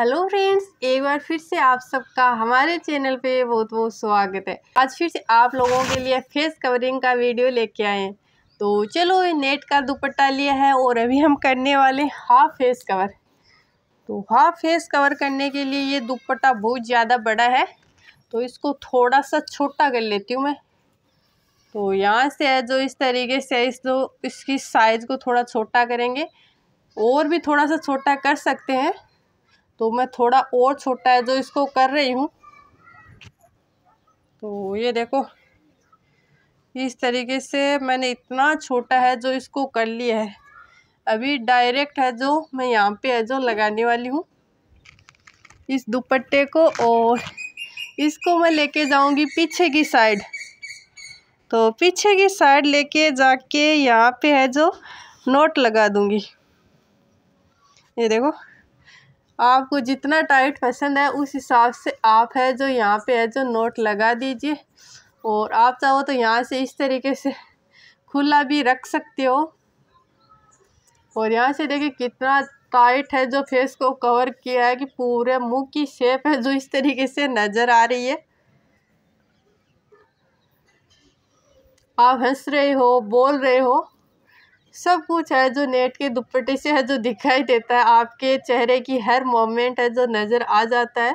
hello friends एक बार फिर से आप सबका हमारे चैनल पे बहुत बहुत स्वागत है आज फिर से आप लोगों के लिए फेस कवरिंग का वीडियो लेके आए हैं तो चलो नेट का दुपट्टा लिया है और अभी हम करने वाले हाफ फेस कवर तो हाफ फेस कवर करने के लिए ये दुपट्टा बहुत ज़्यादा बड़ा है तो इसको थोड़ा सा छोटा कर लेती हूँ मैं तो यहाँ से है जो इस तरीके से इस तो इसकी साइज़ को थोड़ा छोटा करेंगे और भी थोड़ा सा छोटा कर सकते हैं तो मैं थोड़ा और छोटा है जो इसको कर रही हूँ तो ये देखो इस तरीके से मैंने इतना छोटा है जो इसको कर लिया है अभी डायरेक्ट है जो मैं यहाँ पे है जो लगाने वाली हूँ इस दुपट्टे को और इसको मैं लेके जाऊँगी पीछे की साइड तो पीछे की साइड लेके जाके यहाँ पे है जो नोट लगा दूँगी ये देखो आपको जितना टाइट पसंद है उस हिसाब से आप है जो यहाँ पे है जो नोट लगा दीजिए और आप चाहो तो यहाँ से इस तरीके से खुला भी रख सकते हो और यहाँ से देखिए कितना टाइट है जो फेस को कवर किया है कि पूरे मुंह की शेप है जो इस तरीके से नज़र आ रही है आप हंस रहे हो बोल रहे हो सब कुछ है जो नेट के दुपट्टे से है जो दिखाई देता है आपके चेहरे की हर मोमेंट है जो नज़र आ जाता है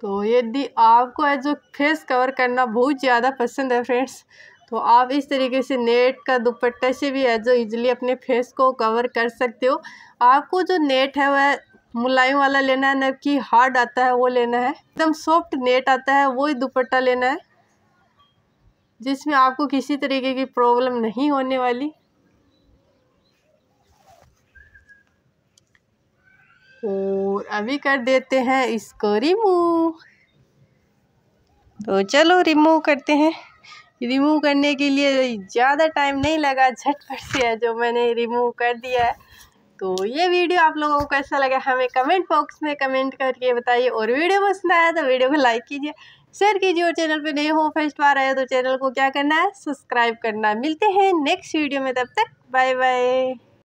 तो यदि आपको है जो फेस कवर करना बहुत ज़्यादा पसंद है फ्रेंड्स तो आप इस तरीके से नेट का दुपट्टे से भी है जो इजीली अपने फेस को कवर कर सकते हो आपको जो नेट है वह मुलायम वाला लेना है ना कि हार्ड आता है वो लेना है एकदम सॉफ्ट नेट आता है वो ही दुपट्टा लेना है जिसमें आपको किसी तरीके की प्रॉब्लम नहीं होने वाली और अभी कर देते हैं इसको रिमूव तो चलो रिमूव करते हैं रिमूव करने के लिए ज़्यादा टाइम नहीं लगा झटपट से है जो मैंने रिमूव कर दिया है तो ये वीडियो आप लोगों को कैसा लगा हमें कमेंट बॉक्स में कमेंट करके बताइए और वीडियो पसंद आया तो वीडियो को लाइक कीजिए शेयर कीजिए और चैनल पे नहीं हो फर्स्ट बार आया तो चैनल को क्या करना है सब्सक्राइब करना मिलते हैं नेक्स्ट वीडियो में तब तक बाय बाय